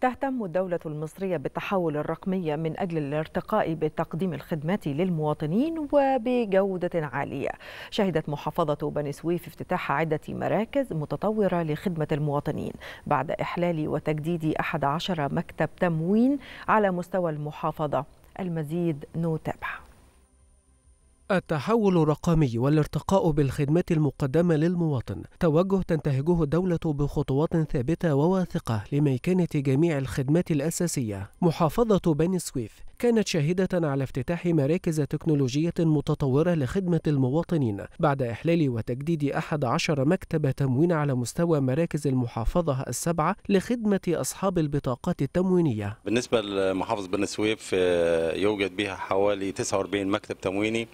تهتم الدولة المصرية بالتحول الرقمي من أجل الارتقاء بتقديم الخدمات للمواطنين وبجودة عالية شهدت محافظة بني سويف افتتاح عدة مراكز متطورة لخدمة المواطنين بعد إحلال وتجديد 11 مكتب تموين على مستوى المحافظة المزيد نتابعه التحول الرقمي والارتقاء بالخدمات المقدمة للمواطن توجه تنتهجه الدولة بخطوات ثابتة وواثقة لميكانة جميع الخدمات الأساسية محافظة بني سويف كانت شاهدة على افتتاح مراكز تكنولوجية متطورة لخدمة المواطنين بعد إحلال وتجديد أحد عشر مكتب تموين على مستوى مراكز المحافظة السبعة لخدمة أصحاب البطاقات التموينية بالنسبة لمحافظة بني سويف آه، يوجد بها حوالي 49 مكتب تمويني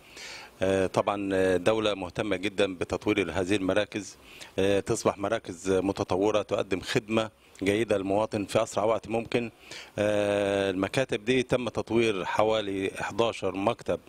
آه، طبعا آه، دولة مهتمة جدا بتطوير هذه المراكز آه، تصبح مراكز متطورة تقدم خدمة جيدة للمواطن في أسرع وقت ممكن المكاتب دي تم تطوير حوالي 11 مكتب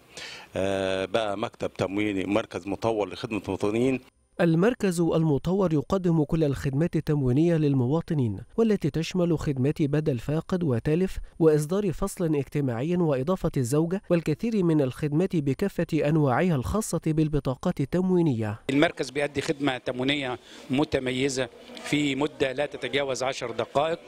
بقى مكتب تمويني مركز مطور لخدمة المواطنين المركز المطور يقدم كل الخدمات التموينية للمواطنين والتي تشمل خدمات بدل فاقد وتالف وإصدار فصل اجتماعي وإضافة الزوجة والكثير من الخدمات بكافة أنواعها الخاصة بالبطاقات التموينية المركز بيؤدي خدمة تموينية متميزة في مدة لا تتجاوز عشر دقائق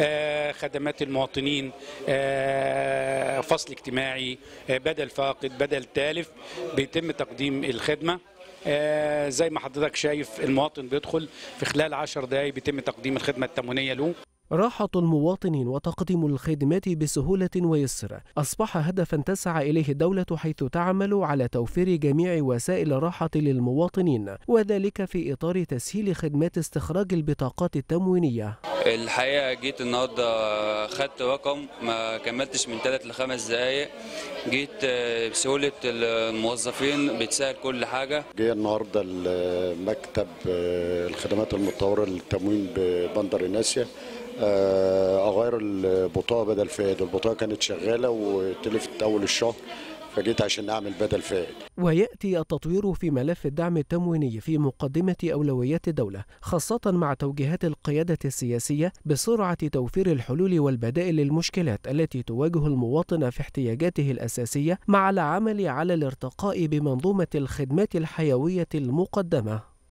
آه، خدمات المواطنين آه، فصل اجتماعي آه، بدل فاقد بدل تالف بيتم تقديم الخدمة آه، زي ما حضرتك شايف المواطن بيدخل في خلال 10 دقائق بيتم تقديم الخدمه التموينيه له راحة المواطنين وتقديم الخدمات بسهولة ويسر أصبح هدفا تسعى إليه الدولة حيث تعمل على توفير جميع وسائل الراحة للمواطنين وذلك في إطار تسهيل خدمات استخراج البطاقات التموينية الحقيقه جيت النهارده خدت رقم ما كملتش من ثلاث لخمس دقائق جيت آه، بسهوله الموظفين بتسهل كل حاجه جاي النهارده المكتب آه، الخدمات المتطوره للتموين ببندر الناسيه آه، اغير البطاقه بدل فائد البطاقه كانت شغاله وتلفت اول الشهر فجيت عشان نعمل بدل فاعل ويأتي التطوير في ملف الدعم التمويني في مقدمة أولويات الدولة خاصة مع توجيهات القيادة السياسية بسرعة توفير الحلول والبدائل للمشكلات التي تواجه المواطن في احتياجاته الأساسية مع العمل على الارتقاء بمنظومة الخدمات الحيوية المقدمة